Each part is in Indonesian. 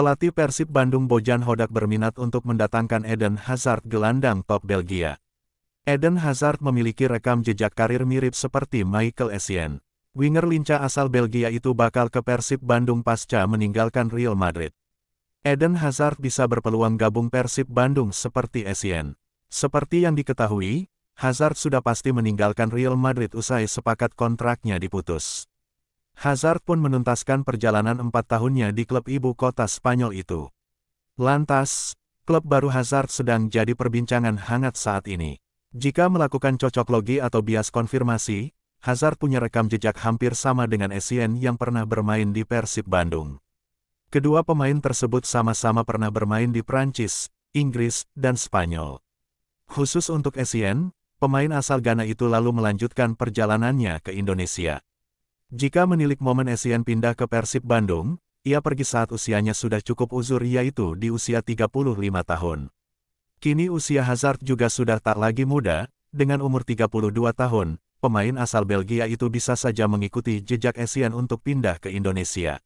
Pelatih Persib Bandung Bojan Hodak berminat untuk mendatangkan Eden Hazard gelandang top Belgia. Eden Hazard memiliki rekam jejak karir mirip seperti Michael Essien. Winger lincah asal Belgia itu bakal ke Persib Bandung pasca meninggalkan Real Madrid. Eden Hazard bisa berpeluang gabung Persib Bandung seperti Essien. Seperti yang diketahui, Hazard sudah pasti meninggalkan Real Madrid usai sepakat kontraknya diputus. Hazard pun menuntaskan perjalanan empat tahunnya di klub ibu kota Spanyol itu. Lantas, klub baru Hazard sedang jadi perbincangan hangat saat ini. Jika melakukan cocok logi atau bias konfirmasi, Hazard punya rekam jejak hampir sama dengan Essien yang pernah bermain di Persib Bandung. Kedua pemain tersebut sama-sama pernah bermain di Prancis, Inggris, dan Spanyol. Khusus untuk Essien, pemain asal Ghana itu lalu melanjutkan perjalanannya ke Indonesia. Jika menilik momen Essien pindah ke Persib Bandung, ia pergi saat usianya sudah cukup uzur yaitu di usia 35 tahun. Kini usia Hazard juga sudah tak lagi muda, dengan umur 32 tahun, pemain asal Belgia itu bisa saja mengikuti jejak Essien untuk pindah ke Indonesia.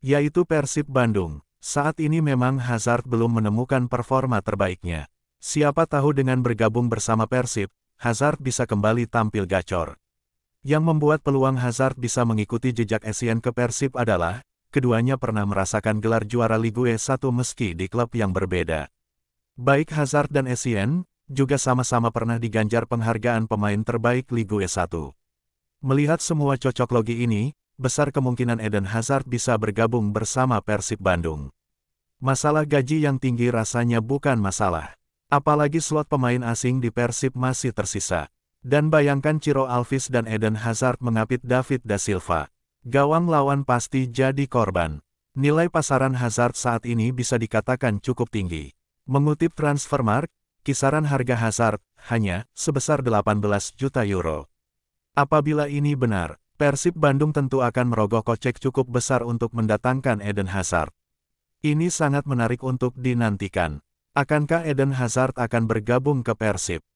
Yaitu Persib Bandung. Saat ini memang Hazard belum menemukan performa terbaiknya. Siapa tahu dengan bergabung bersama Persib, Hazard bisa kembali tampil gacor. Yang membuat peluang Hazard bisa mengikuti jejak Essien ke Persib adalah, keduanya pernah merasakan gelar juara Ligue 1 meski di klub yang berbeda. Baik Hazard dan Essien, juga sama-sama pernah diganjar penghargaan pemain terbaik Ligue 1. Melihat semua cocok logi ini, besar kemungkinan Eden Hazard bisa bergabung bersama Persib Bandung. Masalah gaji yang tinggi rasanya bukan masalah. Apalagi slot pemain asing di Persib masih tersisa. Dan bayangkan Ciro Alvis dan Eden Hazard mengapit David Da Silva. Gawang lawan pasti jadi korban. Nilai pasaran Hazard saat ini bisa dikatakan cukup tinggi. Mengutip Transfermarkt, kisaran harga Hazard hanya sebesar 18 juta euro. Apabila ini benar, Persib Bandung tentu akan merogoh kocek cukup besar untuk mendatangkan Eden Hazard. Ini sangat menarik untuk dinantikan. Akankah Eden Hazard akan bergabung ke Persib?